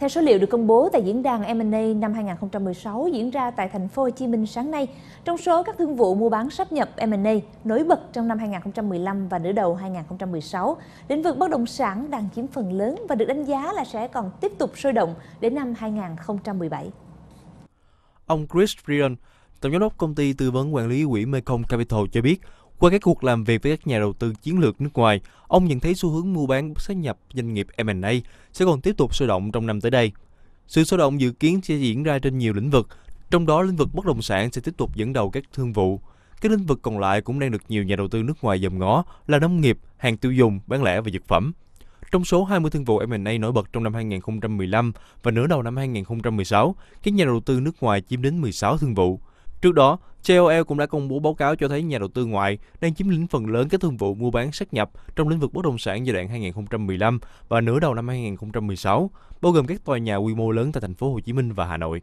Theo số liệu được công bố tại diễn đàn M&A năm 2016 diễn ra tại thành phố Hồ Chí Minh sáng nay, trong số các thương vụ mua bán sáp nhập M&A nổi bật trong năm 2015 và nửa đầu 2016, lĩnh vực bất động sản đang chiếm phần lớn và được đánh giá là sẽ còn tiếp tục sôi động đến năm 2017. Ông Chris Brian, Tổng giám đốc công ty tư vấn quản lý quỹ Mekong Capital cho biết, qua các cuộc làm việc với các nhà đầu tư chiến lược nước ngoài, ông nhận thấy xu hướng mua bán sáp nhập doanh nghiệp M&A sẽ còn tiếp tục sôi động trong năm tới đây. Sự sôi động dự kiến sẽ diễn ra trên nhiều lĩnh vực, trong đó lĩnh vực bất động sản sẽ tiếp tục dẫn đầu các thương vụ. Các lĩnh vực còn lại cũng đang được nhiều nhà đầu tư nước ngoài dòm ngó là nông nghiệp, hàng tiêu dùng, bán lẻ và dược phẩm. Trong số 20 thương vụ M&A nổi bật trong năm 2015 và nửa đầu năm 2016, các nhà đầu tư nước ngoài chiếm đến 16 thương vụ. Trước đó, JOL e cũng đã công bố báo cáo cho thấy nhà đầu tư ngoại đang chiếm lĩnh phần lớn các thương vụ mua bán sát nhập trong lĩnh vực bất động sản giai đoạn 2015 và nửa đầu năm 2016, bao gồm các tòa nhà quy mô lớn tại thành phố Hồ Chí Minh và Hà Nội.